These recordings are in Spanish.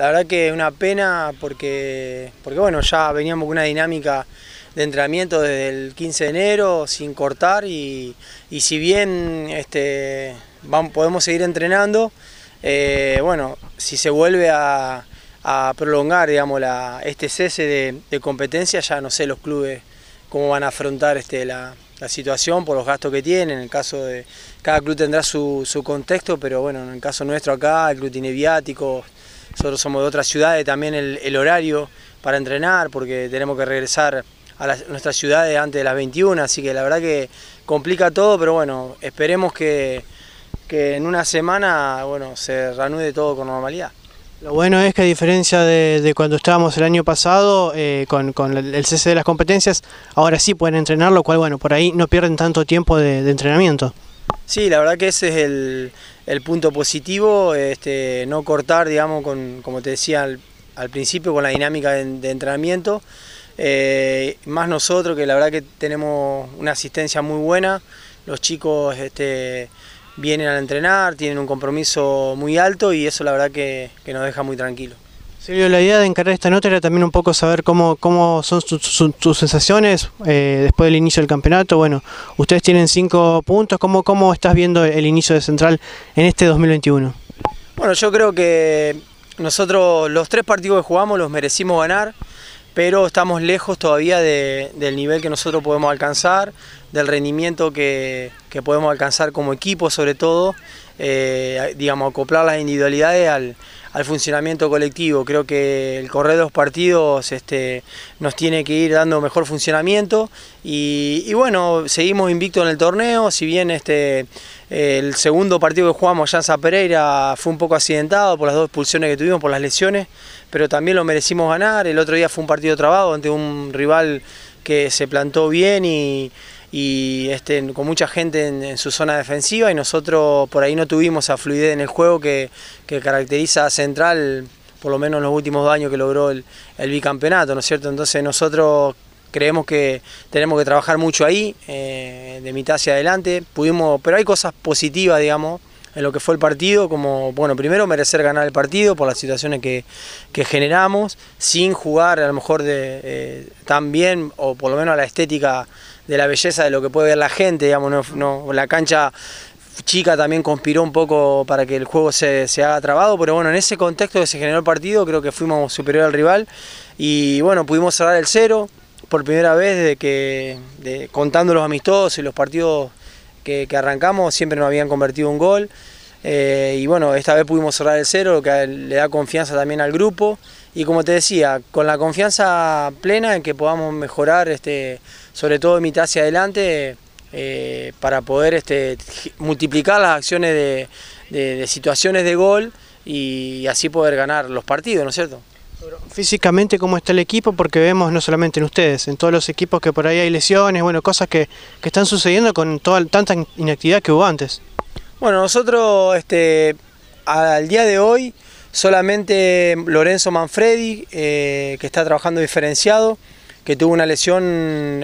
La verdad que es una pena porque, porque bueno, ya veníamos con una dinámica de entrenamiento desde el 15 de enero sin cortar y, si bien este, vamos, podemos seguir entrenando, eh, bueno, si se vuelve a, prolongar digamos, la, este cese de, competencia, ya no sé los clubes cómo van a afrontar este, la, situación por los gastos que tienen, en el caso de cada club tendrá su, contexto, pero bueno, en el caso nuestro acá el club tiene nosotros somos de otras ciudades, también el, horario para entrenar, porque tenemos que regresar a nuestras ciudades antes de las 21, así que la verdad que complica todo, pero bueno, esperemos que, en una semana bueno, se reanude todo con normalidad. Lo bueno es que a diferencia de, cuando estábamos el año pasado eh, con, el cese de las competencias, ahora sí pueden entrenar, lo cual bueno, por ahí no pierden tanto tiempo de entrenamiento. Sí, la verdad que ese es el, punto positivo, este, no cortar, digamos, con, como te decía al, principio, con la dinámica de, entrenamiento. Eh, más nosotros, que la verdad que tenemos una asistencia muy buena, los chicos este, vienen a entrenar, tienen un compromiso muy alto y eso la verdad que, que nos deja muy tranquilos la idea de encarar esta nota era también un poco saber cómo, cómo son sus, sensaciones eh, después del inicio del campeonato. Bueno, ustedes tienen cinco puntos. ¿Cómo, ¿Cómo estás viendo el inicio de Central en este 2021? Bueno, yo creo que nosotros los tres partidos que jugamos los merecimos ganar, pero estamos lejos todavía del nivel que nosotros podemos alcanzar, del rendimiento que, podemos alcanzar como equipo sobre todo, eh, digamos, acoplar las individualidades al al funcionamiento colectivo. Creo que el correr dos partidos este, nos tiene que ir dando mejor funcionamiento y, bueno, seguimos invictos en el torneo, si bien este, el segundo partido que jugamos Janza Pereira fue un poco accidentado por las dos expulsiones que tuvimos, por las lesiones, pero también lo merecimos ganar. El otro día fue un partido trabado ante un rival que se plantó bien y y este, con mucha gente en, su zona defensiva y nosotros por ahí no tuvimos esa fluidez en el juego que, caracteriza a Central, por lo menos en los últimos dos años que logró el, bicampeonato, ¿no es cierto? Entonces nosotros creemos que tenemos que trabajar mucho ahí, eh, de mitad hacia adelante, pudimos, pero hay cosas positivas, digamos, en lo que fue el partido, como, bueno, primero merecer ganar el partido por las situaciones que, generamos, sin jugar a lo mejor de, eh, tan bien, o por lo menos a la estética de la belleza de lo que puede ver la gente, digamos, no, la cancha chica también conspiró un poco para que el juego se, se, haga trabado, pero bueno, en ese contexto que se generó el partido creo que fuimos superior al rival y bueno, pudimos cerrar el cero por primera vez desde que, contando los amistosos y los partidos que, arrancamos, siempre nos habían convertido un gol. Eh, y bueno, esta vez pudimos cerrar el cero, lo que le da confianza también al grupo. Y como te decía, con la confianza plena en que podamos mejorar, este, sobre todo de mitad hacia adelante, eh, para poder este, multiplicar las acciones de, situaciones de gol y así poder ganar los partidos, ¿no es cierto? Físicamente, ¿cómo está el equipo? Porque vemos no solamente en ustedes, en todos los equipos que por ahí hay lesiones, bueno, cosas que, están sucediendo con toda tanta inactividad que hubo antes. Bueno, nosotros este, al día de hoy solamente Lorenzo Manfredi, eh, que está trabajando diferenciado, que tuvo una lesión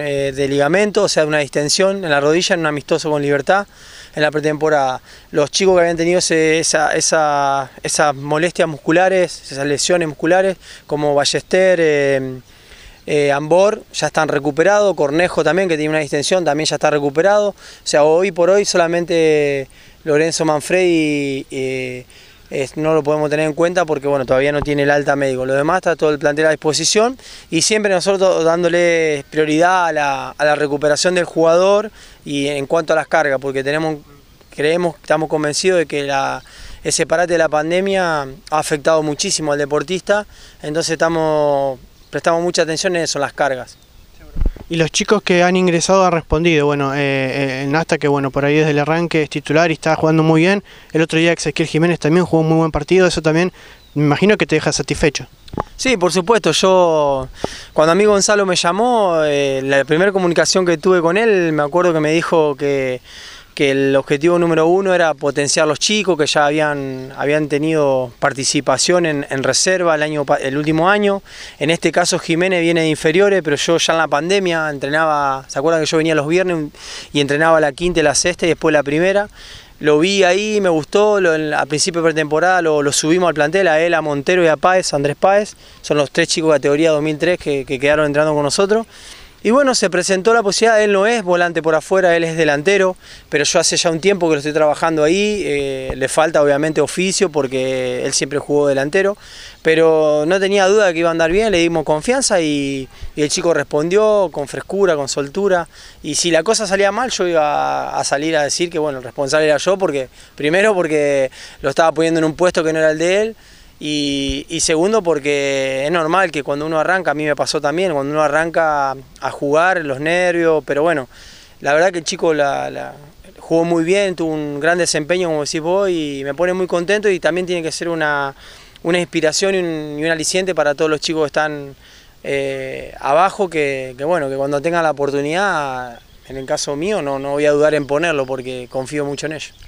eh, de ligamento, o sea, una distensión en la rodilla, en un amistoso con Libertad, en la pretemporada. Los chicos que habían tenido esas molestias musculares, esas lesiones musculares, como Ballester, eh, eh, Ambor ya están recuperados, Cornejo también que tiene una distensión también ya está recuperado. O sea, hoy por hoy solamente Lorenzo Manfredi no lo podemos tener en cuenta porque bueno, todavía no tiene el alta médico. Lo demás está todo el plantel a disposición y siempre nosotros dándole prioridad a la, recuperación del jugador y en cuanto a las cargas, porque tenemos, creemos, estamos convencidos de que la, ese parate de la pandemia ha afectado muchísimo al deportista, entonces estamos, prestamos mucha atención en eso, en las cargas. Y los chicos que han ingresado han respondido. Bueno, eh, eh, Nasta, que bueno, por ahí desde el arranque es titular y está jugando muy bien. El otro día Ezequiel Jiménez también jugó un muy buen partido. Eso también me imagino que te deja satisfecho. Sí, por supuesto. Yo, cuando a Gonzalo me llamó, eh, la primera comunicación que tuve con él, me acuerdo que me dijo que que el objetivo número uno era potenciar los chicos que ya habían, habían tenido participación en, reserva el, año, el último año. En este caso Jiménez viene de inferiores, pero yo ya en la pandemia entrenaba, ¿se acuerdan que yo venía los viernes y entrenaba la quinta la sexta y después la primera? Lo vi ahí, me gustó, al a principio de pretemporada lo, subimos al plantel, a él, a Montero y a Páez, Andrés Páez, son los tres chicos de categoría 2003 que, que quedaron entrando con nosotros. Y bueno, se presentó la posibilidad, él no es volante por afuera, él es delantero, pero yo hace ya un tiempo que lo estoy trabajando ahí, eh, le falta obviamente oficio porque él siempre jugó delantero, pero no tenía duda de que iba a andar bien, le dimos confianza y, el chico respondió con frescura, con soltura, y si la cosa salía mal yo iba a salir a decir que bueno, el responsable era yo, porque primero porque lo estaba poniendo en un puesto que no era el de él, y, segundo porque es normal que cuando uno arranca, a mí me pasó también, cuando uno arranca a jugar, los nervios, pero bueno, la verdad que el chico la, jugó muy bien, tuvo un gran desempeño, como decís vos, y me pone muy contento y también tiene que ser una, inspiración y un, aliciente para todos los chicos que están eh, abajo, que, que, bueno, que cuando tengan la oportunidad, en el caso mío, no, no voy a dudar en ponerlo porque confío mucho en ellos.